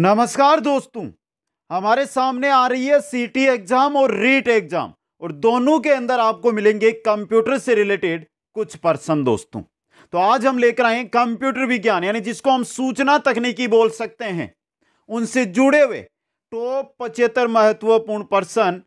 नमस्कार दोस्तों हमारे सामने आ रही है सीटी एग्जाम और रीट एग्जाम e और दोनों के अंदर आपको मिलेंगे कंप्यूटर से रिलेटेड कुछ पर्सन दोस्तों तो आज हम लेकर आए कंप्यूटर विज्ञान यानी जिसको हम सूचना तकनीकी बोल सकते हैं उनसे जुड़े हुए टॉप पचहत्तर महत्वपूर्ण पर्सन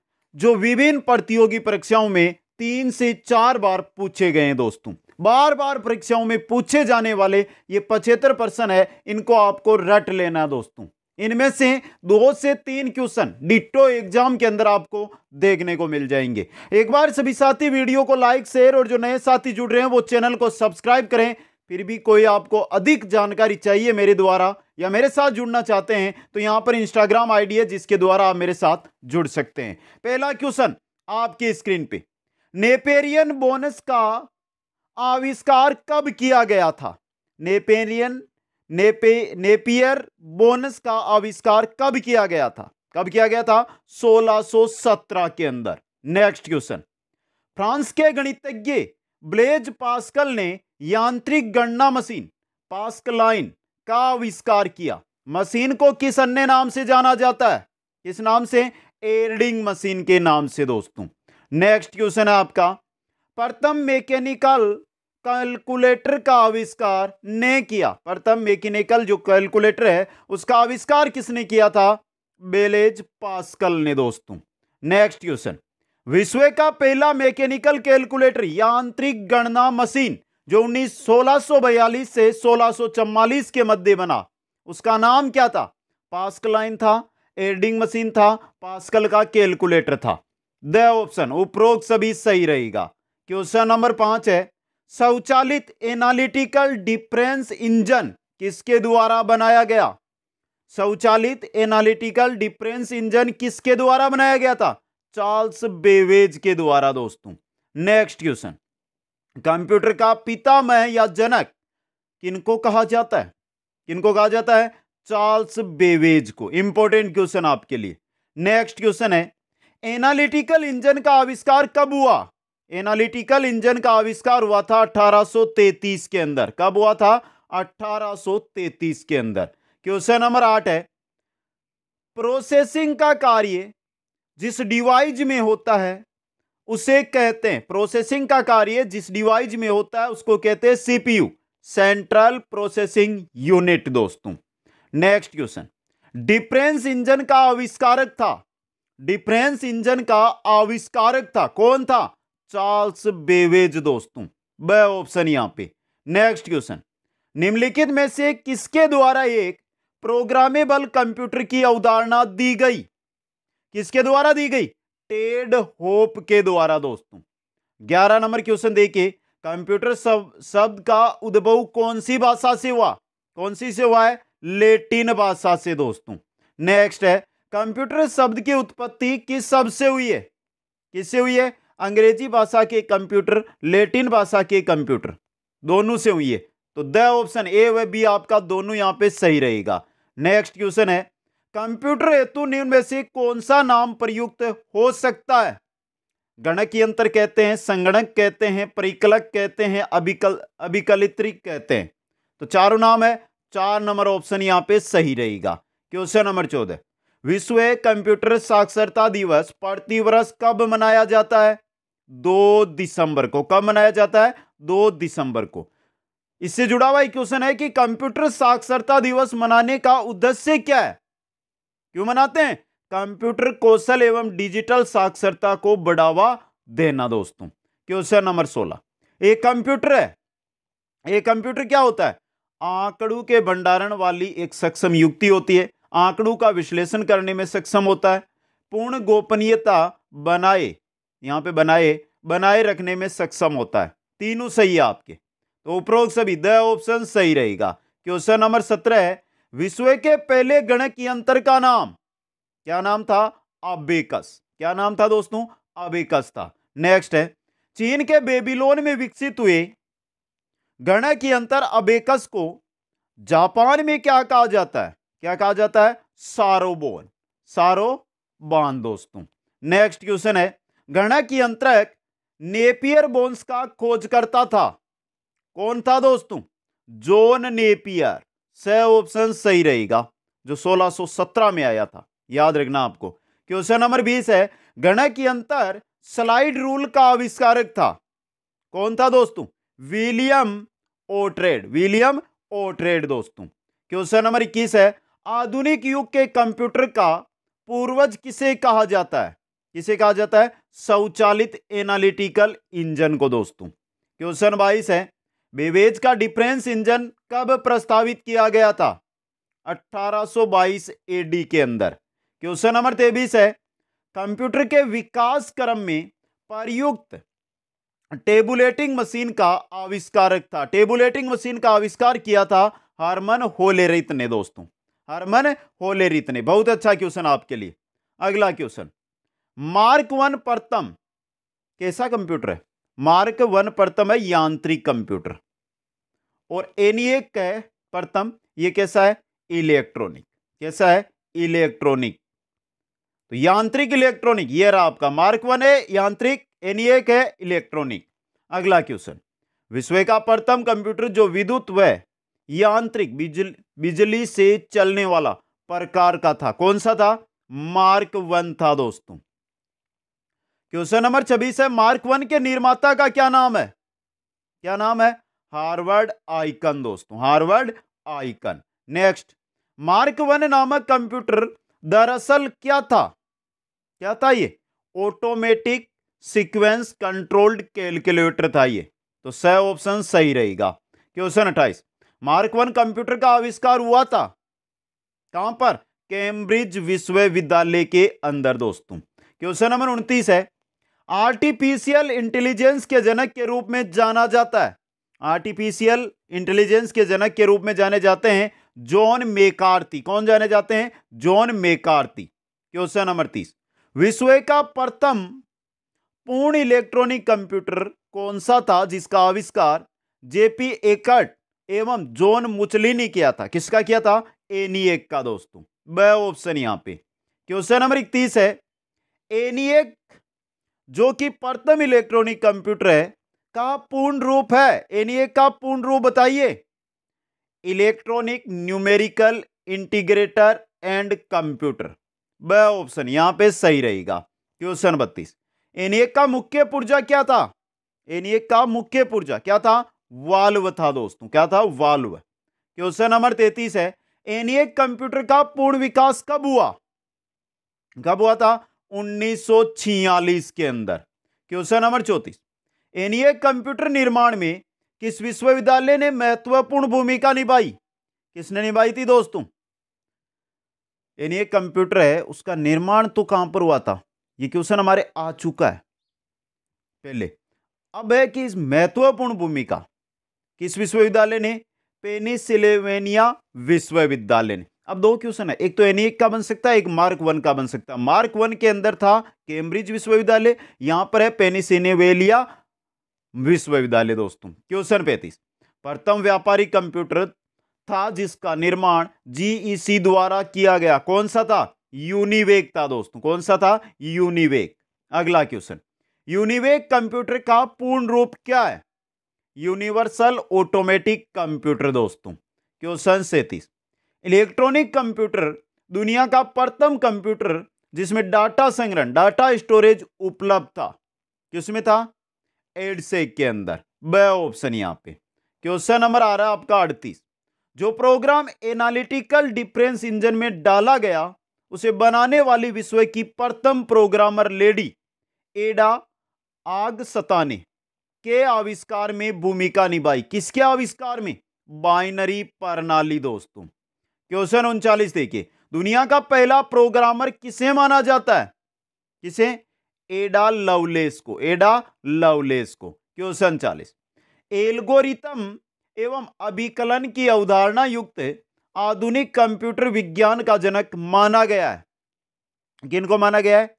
जो विभिन्न प्रतियोगी परीक्षाओं में तीन से चार बार पूछे गए हैं दोस्तों बार बार परीक्षाओं में पूछे जाने वाले ये पचहत्तर पर्सन है इनको आपको रट लेना दोस्तों इनमें से दो से तीन क्वेश्चन डिट्टो एग्जाम के अंदर आपको देखने को मिल जाएंगे एक बार सभी साथी वीडियो को लाइक शेयर और जो नए साथी जुड़ रहे हैं वो चैनल को सब्सक्राइब करें फिर भी कोई आपको अधिक जानकारी चाहिए मेरे द्वारा या मेरे साथ जुड़ना चाहते हैं तो यहां पर इंस्टाग्राम आईडी है जिसके द्वारा आप मेरे साथ जुड़ सकते हैं पहला क्वेश्चन आपकी स्क्रीन पे नेपेरियन बोनस का आविष्कार कब किया गया था नेपेरियन नेपे नेपियर बोनस का आविष्कार कब किया गया था कब किया गया था 1617 के अंदर नेक्स्ट क्वेश्चन फ्रांस के गणितज्ञ ब्लेज पास्कल ने यांत्रिक गणना मशीन पास्कलाइन का आविष्कार किया मशीन को किस अन्य नाम से जाना जाता है किस नाम से एयरिंग मशीन के नाम से दोस्तों नेक्स्ट क्वेश्चन है आपका प्रथम मैकेनिकल कैलकुलेटर का आविष्कार ने किया प्रथम मैकेनिकल जो कैलकुलेटर है उसका आविष्कार किसने किया था बेलेज पास्कल ने दोस्तों नेक्स्ट क्वेश्चन विश्व का पहला मैकेनिकल कैलकुलेटर यांत्रिक गणना मशीन जो उन्नीस सोलह से सोलह के मध्य बना उसका नाम क्या था पास्कलाइन था एडिंग मशीन था पास्कल का कैलकुलेटर था द ऑप्शन उपरोक्त सभी सही रहेगा क्वेश्चन नंबर पांच है स्वचालित एनालिटिकल डिफरेंस इंजन किसके द्वारा बनाया गया स्वचालित एनालिटिकल डिफरेंस इंजन किसके द्वारा बनाया गया था चार्ल्स बेवेज के द्वारा दोस्तों नेक्स्ट क्वेश्चन कंप्यूटर का पितामह या जनक किनको कहा जाता है किनको कहा जाता है चार्ल्स बेवेज को इंपॉर्टेंट क्वेश्चन आपके लिए नेक्स्ट क्वेश्चन है एनालिटिकल इंजन का आविष्कार कब हुआ एनालिटिकल इंजन का आविष्कार हुआ था 1833 के अंदर कब हुआ था 1833 के अंदर क्वेश्चन नंबर आठ है प्रोसेसिंग का कार्य जिस डिवाइज में होता है उसे कहते हैं प्रोसेसिंग का कार्य जिस डिवाइज में होता है उसको कहते हैं सीपीयू सेंट्रल प्रोसेसिंग यूनिट दोस्तों नेक्स्ट क्वेश्चन डिफरेंस इंजन का आविष्कारक था डिफरेंस इंजन का आविष्कारक था कौन था चार्ल्स बेवेज दोस्तों ब ऑप्शन यहां पे नेक्स्ट क्वेश्चन निम्नलिखित में से किसके द्वारा एक प्रोग्रामेबल कंप्यूटर की अवधारणा दी गई किसके द्वारा दी गई टेड होप के द्वारा दोस्तों ग्यारह नंबर क्वेश्चन देखिए कंप्यूटर शब्द सब, का उद्भव कौन सी भाषा से हुआ कौन सी से हुआ है लेटिन भाषा से दोस्तों नेक्स्ट है कंप्यूटर शब्द की उत्पत्ति किस शब्द से हुई है किससे हुई है अंग्रेजी भाषा के कंप्यूटर लेटिन भाषा के कंप्यूटर दोनों से हुई है तो द ऑप्शन ए व बी आपका दोनों यहाँ पे सही रहेगा नेक्स्ट क्वेश्चन है कंप्यूटर हेतु निम्न में से कौन सा नाम प्रयुक्त हो सकता है गणक यंत्र कहते हैं संगणक कहते हैं परिकलक कहते हैं अभिकल अभिकलित्रिक कहते हैं तो चारों नाम है चार नंबर ऑप्शन यहाँ पे सही रहेगा क्वेश्चन नंबर चौदह विश्व कंप्यूटर साक्षरता दिवस प्रति वर्ष कब मनाया जाता है दो दिसंबर को कब मनाया जाता है दो दिसंबर को इससे जुड़ा हुआ एक क्वेश्चन है कि कंप्यूटर साक्षरता दिवस मनाने का उद्देश्य क्या है क्यों मनाते हैं कंप्यूटर कौशल एवं डिजिटल साक्षरता को बढ़ावा देना दोस्तों क्वेश्चन नंबर सोलह एक कंप्यूटर है एक कंप्यूटर क्या होता है आंकड़ों के भंडारण वाली एक सक्षम युक्ति होती है आंकड़ों का विश्लेषण करने में सक्षम होता है पूर्ण गोपनीयता बनाए यहाँ पे बनाए बनाए रखने में सक्षम होता है तीनों सही है आपके तो उपरोक्त सभी द ऑप्शन सही रहेगा क्वेश्चन नंबर सत्रह है विश्व के पहले गणक यंत्र का नाम क्या नाम था अबेकस क्या नाम था दोस्तों अबेकस था नेक्स्ट है चीन के बेबीलोन में विकसित हुए गणक यंत्र अबेकस को जापान में क्या कहा जाता है क्या कहा जाता है सारोबोन सारो बान दोस्तों नेक्स्ट क्वेश्चन है गणक यंत्र नेपियर बोन्स का खोजकर्ता था कौन था दोस्तों जॉन नेपियर स ऑप्शन सही रहेगा जो 1617 में आया था याद रखना आपको क्वेश्चन नंबर 20 है गणक यंत्र स्लाइड रूल का आविष्कारक था कौन था दोस्तों विलियम ओट्रेड विलियम ओट्रेड दोस्तों क्वेश्चन नंबर इक्कीस है आधुनिक युग के कंप्यूटर का पूर्वज किसे कहा जाता है किसे कहा जाता है स्वचालित एनालिटिकल इंजन को दोस्तों क्वेश्चन बाईस है बेवेज का डिफरेंस इंजन कब प्रस्तावित किया गया था 1822 एडी के अंदर क्वेश्चन नंबर तेबिस है कंप्यूटर के विकास क्रम में प्रयुक्त टेबुलेटिंग मशीन का आविष्कारक था टेबुलेटिंग मशीन का आविष्कार किया था हरमन होलेरित ने दोस्तों हरमन होलेरित ने बहुत अच्छा क्वेश्चन आपके लिए अगला क्वेश्चन मार्क वन प्रथम कैसा कंप्यूटर है मार्क वन परतम है यांत्रिक कंप्यूटर और एनिएक है परतम ये कैसा है इलेक्ट्रॉनिक कैसा है इलेक्ट्रॉनिक तो यांत्रिक इलेक्ट्रॉनिक ये रहा आपका मार्क वन है यांत्रिक एनिएक है इलेक्ट्रॉनिक अगला क्वेश्चन विश्व का प्रथम कंप्यूटर जो विद्युत व यांत्रिक बिजली बिजली से चलने वाला प्रकार का था कौन सा था मार्क वन था दोस्तों क्वेश्चन नंबर छब्बीस है मार्क वन के निर्माता का क्या नाम है क्या नाम है हार्वर्ड आइकन दोस्तों Harvard Aiken next Mark one नामक कंप्यूटर दरअसल क्या था क्या था ये ऑटोमेटिक सीक्वेंस कंट्रोल्ड कैलकुलेटर था ये तो स ऑप्शन सही रहेगा क्वेश्चन अट्ठाइस मार्क वन कंप्यूटर का आविष्कार हुआ था कहां पर कैम्ब्रिज विश्वविद्यालय के अंदर दोस्तों क्वेश्चन नंबर उनतीस है आर्टिफिशियल इंटेलिजेंस के जनक के रूप में जाना जाता है आर्टिफिशियल इंटेलिजेंस के जनक के रूप में जाने जाते हैं जॉन मेकार्ती कौन जाने जाते हैं जॉन मेकार्ती क्वेश्चन नंबर तीस विश्व का प्रथम पूर्ण इलेक्ट्रॉनिक कंप्यूटर कौन सा था जिसका आविष्कार जेपी एकट एवं जॉन मुचली ने किया था किसका किया था एनीएक का दोस्तों ऑप्शन यहां पे क्वेश्चन नंबर इकतीस है एनीएक जो कि प्रथम इलेक्ट्रॉनिक कंप्यूटर है का पूर्ण रूप है एनईए का पूर्ण रूप बताइए electronic numerical integrator and computer वह ऑप्शन यहां पे सही रहेगा क्वेश्चन बत्तीस एक का मुख्य पुर्जा क्या था एक का मुख्य पुर्जा क्या था वाल्व था दोस्तों क्या था वाल्व क्वेश्चन नंबर तैतीस है एनए कंप्यूटर का पूर्ण विकास कब हुआ कब हुआ था उन्नीस के अंदर क्वेश्चन नंबर चौंतीस एनए कंप्यूटर निर्माण में किस विश्वविद्यालय ने महत्वपूर्ण भूमिका निभाई किसने निभाई थी दोस्तों एक कंप्यूटर है उसका निर्माण तो कहां पर हुआ था ये क्वेश्चन हमारे आ चुका है पहले अब है कि इस महत्वपूर्ण भूमिका किस विश्वविद्यालय ने पेनिसिलेवेनिया विश्वविद्यालय ने अब दो क्वेश्चन है एक तो एन e का बन सकता है एक मार्क वन का बन सकता है मार्क वन के अंदर था कैम्ब्रिज विश्वविद्यालय यहां पर है पेनिसिनेवेलिया विश्वविद्यालय दोस्तों क्वेश्चन पैंतीस e प्रथम व्यापारी कंप्यूटर था जिसका निर्माण जीईसी e द्वारा किया गया कौन सा था यूनिवेक था दोस्तों कौन सा था यूनिवेक अगला क्वेश्चन यूनिवेक कंप्यूटर का पूर्ण रूप क्या है यूनिवर्सल ऑटोमेटिक कंप्यूटर दोस्तों क्वेश्चन सैतीस इलेक्ट्रॉनिक कंप्यूटर दुनिया का प्रथम कंप्यूटर जिसमें डाटा संग्रहण डाटा स्टोरेज उपलब्ध था किसमें था एडसेक के अंदर ब ऑप्शन यहाँ पे क्वेश्चन नंबर आ रहा है आपका अड़तीस जो प्रोग्राम एनालिटिकल डिफरेंस इंजन में डाला गया उसे बनाने वाली विश्व की प्रथम प्रोग्रामर लेडी एडा आग सताने के आविष्कार में भूमिका निभाई किसके आविष्कार में बाइनरी प्रणाली दोस्तों क्वेश्चन उनचालीस देखिए दुनिया का पहला प्रोग्रामर किसे माना जाता है किसे एडा लवलेस को एडा लवलेस को क्वेश्चन चालीस एल्गोरिथम एवं अभिकलन की अवधारणा युक्त आधुनिक कंप्यूटर विज्ञान का जनक माना गया है किनको माना गया है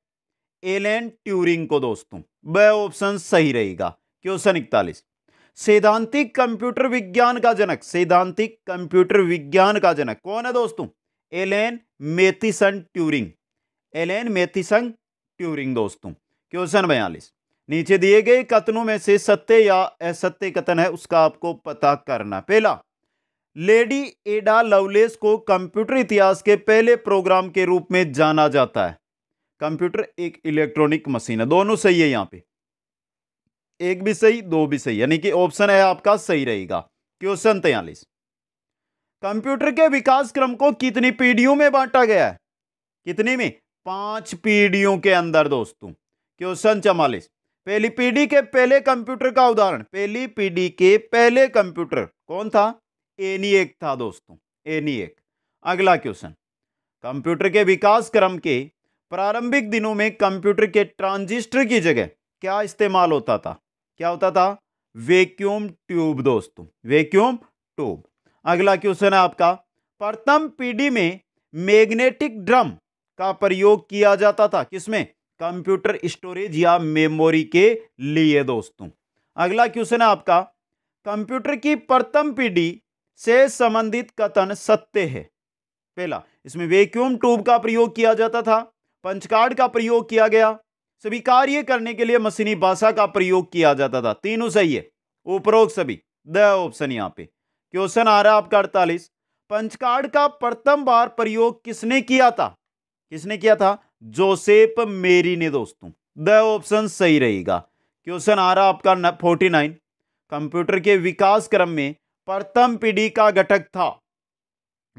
एलेन ट्यूरिंग को दोस्तों वह ऑप्शन सही रहेगा क्वेश्चन इकतालीस सैद्धांतिक कंप्यूटर विज्ञान का जनक सैद्धांतिक कंप्यूटर विज्ञान का जनक कौन है दोस्तों Alan Mathison Turing Alan Mathison Turing दोस्तों क्वेश्चन बयालीस नीचे दिए गए कथनों में से सत्य या असत्य कथन है उसका आपको पता करना पहला लेडी एडा लवलेस को कंप्यूटर इतिहास के पहले प्रोग्राम के रूप में जाना जाता है कंप्यूटर एक इलेक्ट्रॉनिक मशीन है दोनों सही है यहाँ पे एक भी सही दो भी सही यानी कि ऑप्शन है आपका सही रहेगा क्वेश्चन तैयलीस कंप्यूटर के विकास क्रम को कितनी पीढ़ियों में बांटा गया है कितनी में पांच पीढ़ियों के अंदर दोस्तों क्वेश्चन चवालीस पहली पीढ़ी के पहले कंप्यूटर का उदाहरण पहली पीढ़ी के पहले कंप्यूटर कौन था एनी एक था दोस्तों एनी एक अगला क्वेश्चन कंप्यूटर के विकास क्रम के प्रारंभिक दिनों में कंप्यूटर के ट्रांजिस्टर की जगह क्या इस्तेमाल होता था क्या होता था वैक्यूम ट्यूब दोस्तों वैक्यूम ट्यूब अगला क्वेश्चन है आपका प्रथम पीढ़ी में मैग्नेटिक ड्रम का प्रयोग किया जाता था किसमें कंप्यूटर स्टोरेज या मेमोरी के लिए दोस्तों अगला क्वेश्चन है आपका कंप्यूटर की प्रथम पीढ़ी से संबंधित कथन सत्य है पहला इसमें वैक्यूम ट्यूब का प्रयोग किया जाता था पंचकार्ड का प्रयोग किया गया स्वीकार्य कार्य करने के लिए मशीनी भाषा का प्रयोग किया जाता था तीनों सही है उपरोक्त सभी द ऑप्शन यहाँ पे क्वेश्चन आ रहा है आपका अड़तालीस पंचकार्ड का प्रथम बार प्रयोग किसने किया था किसने किया था जोसेप मेरी ने दोस्तों द ऑप्शन सही रहेगा क्वेश्चन आ रहा आपका फोर्टी नाइन कंप्यूटर के विकास क्रम में प्रथम पीढ़ी का घटक था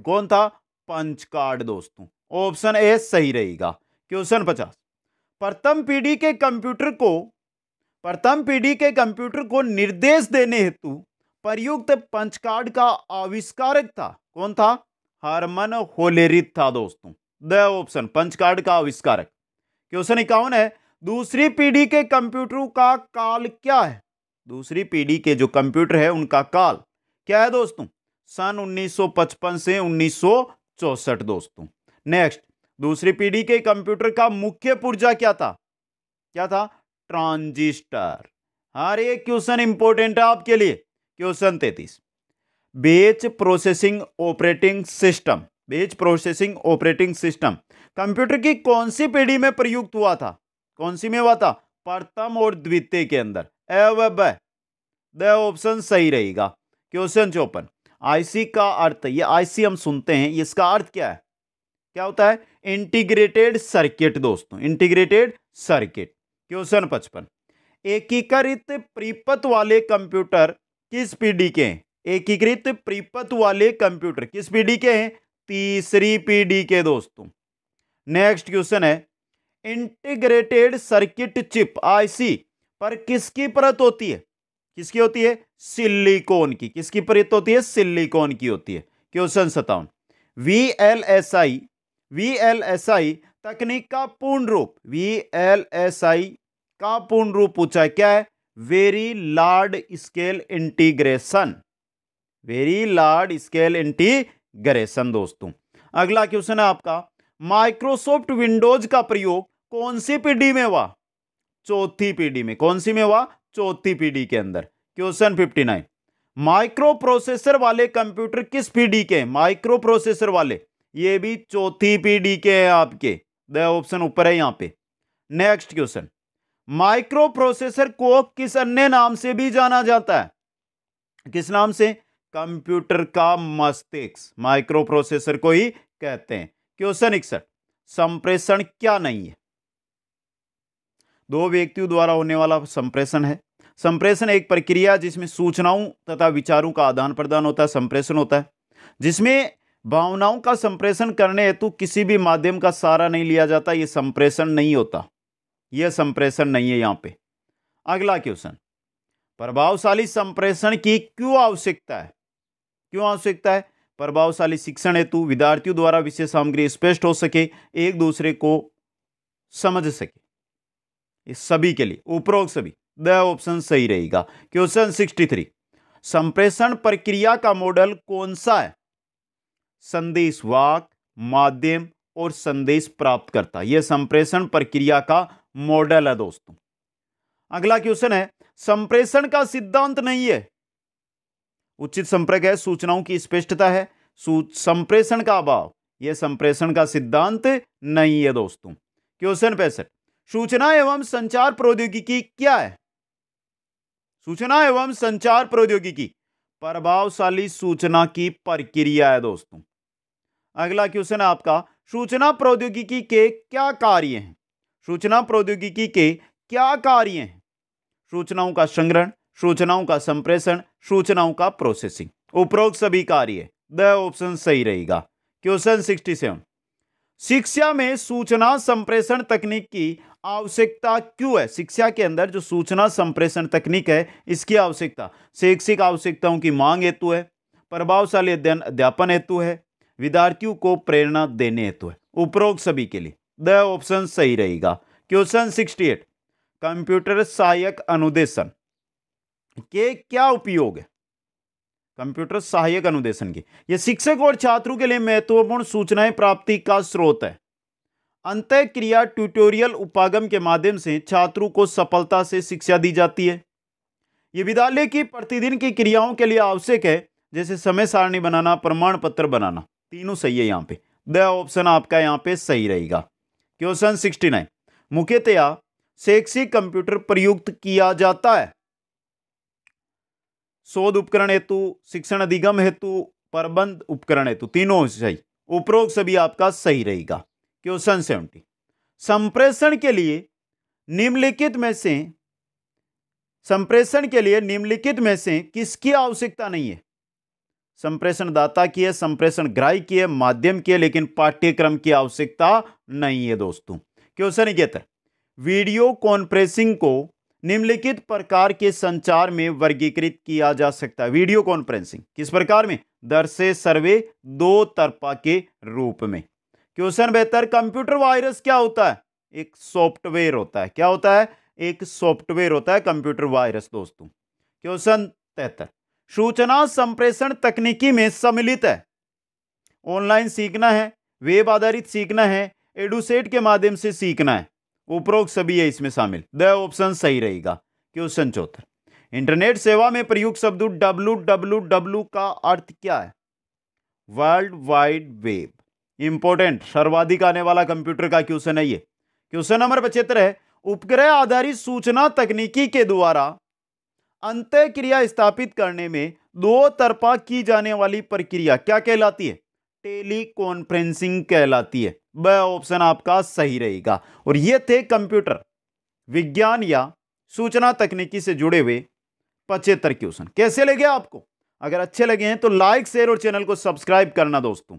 कौन था पंचकार्ड दोस्तों ऑप्शन ए सही रहेगा क्वेश्चन पचास प्रथम पीढ़ी के कंप्यूटर को प्रथम पीढ़ी के कंप्यूटर को निर्देश देने हेतु प्रयुक्त कार्ड का आविष्कारक था कौन था हरमन होलेरित था दोस्तों द ऑप्शन कार्ड का आविष्कारक क्वेश्चन इक्यावन है दूसरी पीढ़ी के कंप्यूटरों का काल क्या है दूसरी पीढ़ी के जो कंप्यूटर है उनका काल क्या है दोस्तों सन 1955 से 1964 दोस्तों नेक्स्ट दूसरी पीढ़ी के कंप्यूटर का मुख्य पुर्जा क्या था क्या था ट्रांजिस्टर हर एक क्वेश्चन इंपॉर्टेंट है आपके लिए क्वेश्चन तैतीस batch processing operating system batch processing operating system computer की कौन सी पीढ़ी में प्रयुक्त हुआ था कौन सी में हुआ था प्रथम और द्वितीय के अंदर ए द ऑप्शन सही रहेगा क्वेश्चन चौपन आईसी का अर्थ ये आईसी हम सुनते हैं इसका अर्थ क्या है क्या होता है इंटीग्रेटेड सर्किट दोस्तों इंटीग्रेटेड सर्किट क्वेश्चन पचपन एकीकृत प्रीपत वाले कंप्यूटर किस पीढ़ी के हैं एकीकृत प्रीपत वाले कंप्यूटर किस पीढ़ी के हैं तीसरी पीढ़ी के दोस्तों नेक्स्ट क्वेश्चन है इंटीग्रेटेड सर्किट चिप आईसी पर किसकी परत होती है किसकी होती है सिलिकॉन की किसकी परत होती है सिलिकॉन की होती है क्वेश्चन सतावन वी एल एस आई वी तकनीक का पूर्ण रूप वी का पूर्ण रूप पूछा क्या है very large scale integration very large scale integration दोस्तों अगला क्वेश्चन है आपका माइक्रोसॉफ्ट विंडोज का प्रयोग कौन सी पीढ़ी में हुआ चौथी पीढ़ी में कौन सी में हुआ चौथी पीढ़ी के अंदर question fifty nine microprocessor वाले कंप्यूटर किस पीढ़ी के माइक्रो प्रोसेसर वाले ये भी चौथी पीढ़ी के हैं आपके द ऑप्शन ऊपर है यहाँ पे नेक्स्ट क्वेश्चन माइक्रो प्रोसेसर को किस अन्य नाम से भी जाना जाता है किस नाम से कंप्यूटर का मस्तिष्क माइक्रो प्रोसेसर को ही कहते हैं क्वेश्चन इकसठ संप्रेषण क्या नहीं है दो व्यक्तियों द्वारा होने वाला संप्रेषण है संप्रेषण एक प्रक्रिया जिसमें सूचनाओं तथा विचारों का आदान प्रदान होता है संप्रेषण होता है जिसमें भावनाओं का संप्रेषण करने हेतु किसी भी माध्यम का सहारा नहीं लिया जाता ये संप्रेषण नहीं होता यह संप्रेषण नहीं है यहाँ पे अगला क्वेश्चन प्रभावशाली संप्रेषण की क्यों आवश्यकता है क्यों आवश्यकता है प्रभावशाली शिक्षण हेतु विद्यार्थियों द्वारा विषय सामग्री स्पष्ट हो सके एक दूसरे को समझ सके इस सभी के लिए उपरोक्त सभी द ऑप्शन सही रहेगा क्वेश्चन सिक्सटी थ्री संप्रेषण प्रक्रिया का मॉडल कौन सा है संदेश वाक माध्यम और संदेश प्राप्त करता यह संप्रेषण प्रक्रिया का मॉडल है दोस्तों अगला क्वेश्चन है संप्रेषण का सिद्धांत नहीं है उचित संपर्क है सूचनाओं की स्पष्टता है संप्रेषण का अभाव यह संप्रेषण का सिद्धांत नहीं है दोस्तों क्वेश्चन पैंसठ सूचना एवं संचार प्रौद्योगिकी क्या है सूचना एवं संचार प्रौद्योगिकी प्रभावशाली सूचना की प्रक्रिया है दोस्तों अगला क्वेश्चन है आपका सूचना प्रौद्योगिकी के क्या कार्य हैं सूचना प्रौद्योगिकी के क्या कार्य हैं सूचनाओं का संग्रहण सूचनाओं का संप्रेषण सूचनाओं का प्रोसेसिंग उपरोक्त सभी कार्य द ऑप्शन सही रहेगा क्वेश्चन सिक्सटी सेवन शिक्षा में सूचना संप्रेषण तकनीक की आवश्यकता क्यों है शिक्षा के अंदर जो सूचना संप्रेषण तकनीक है इसकी आवश्यकता शैक्षिक आवश्यकताओं की मांग हेतु है प्रभावशाली अध्ययन अध्यापन हेतु है विद्यार्थियों को प्रेरणा देने हेतु है उपरोक्त सभी के लिए द ऑप्शन सही रहेगा क्वेश्चन सिक्सटी एट कंप्यूटर सहायक अनुदेशन के क्या उपयोग है कंप्यूटर सहायक अनुदेशन के यह शिक्षक और छात्रों के लिए महत्वपूर्ण सूचनाएं प्राप्ति का स्रोत है अंत क्रिया ट्यूटोरियल उपागम के माध्यम से छात्रों को सफलता से शिक्षा दी जाती है ये विद्यालय की प्रतिदिन की क्रियाओं के लिए आवश्यक है जैसे समय सारणी बनाना प्रमाण पत्र बनाना तीनों सही है यहाँ पे द ऑप्शन आपका यहाँ पे सही रहेगा क्वेश्चन सिक्सटी नाइन मुख्यतया सेक्सी कंप्यूटर प्रयुक्त किया जाता है शोध उपकरण हेतु शिक्षण अधिगम हेतु प्रबंध उपकरण हेतु तीनों सही उपरोक्त सभी आपका सही रहेगा क्वेश्चन सेवेंटी संप्रेषण के लिए निम्नलिखित में से संप्रेषण के लिए निम्नलिखित में से किसकी आवश्यकता नहीं है संप्रेषण दाता की है संप्रेषण ग्राही की है माध्यम की है लेकिन पाठ्यक्रम की आवश्यकता नहीं है दोस्तों क्वेश्चन इकहत्तर वीडियो कॉन्फ्रेंसिंग को निम्नलिखित प्रकार के संचार में वर्गीकृत किया जा सकता है वीडियो कॉन्फ्रेंसिंग किस प्रकार में दर से सर्वे दो तरफा के रूप में क्वेश्चन बेहतर कंप्यूटर वायरस क्या होता है एक सॉफ्टवेयर होता है क्या होता है एक सॉफ्टवेयर होता है कंप्यूटर वायरस दोस्तों क्वेश्चन तेहतर सूचना संप्रेषण तकनीकी में सम्मिलित है ऑनलाइन सीखना है वेब आधारित सीखना है एडुसेट के माध्यम से सीखना है उपरोक्त सभी है इसमें शामिल द ऑप्शन सही रहेगा क्वेश्चन चौथा इंटरनेट सेवा में प्रयुक्त शब्द डब्लू डब्लू डब्लू का अर्थ क्या है वर्ल्ड वाइड वेब इंपॉर्टेंट सर्वाधिक आने वाला कंप्यूटर का क्वेश्चन है ये क्वेश्चन नंबर पचहत्तर है उपग्रह आधारित सूचना तकनीकी के द्वारा अंत क्रिया स्थापित करने में दो तरफा की जाने वाली प्रक्रिया क्या कहलाती है टेली कॉन्फ्रेंसिंग कहलाती है ब ऑप्शन आपका सही रहेगा और ये थे कंप्यूटर विज्ञान या सूचना तकनीकी से जुड़े हुए पचहत्तर क्वेश्चन कैसे लगे आपको अगर अच्छे लगे हैं तो लाइक शेयर और चैनल को सब्सक्राइब करना दोस्तों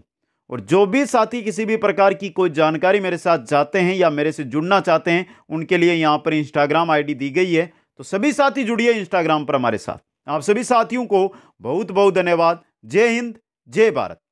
और जो भी साथी किसी भी प्रकार की कोई जानकारी मेरे साथ जाते हैं या मेरे से जुड़ना चाहते हैं उनके लिए यहाँ पर इंस्टाग्राम आईडी दी गई है तो सभी साथी जुड़िए इंस्टाग्राम पर हमारे साथ आप सभी साथियों को बहुत बहुत धन्यवाद जय हिंद जय भारत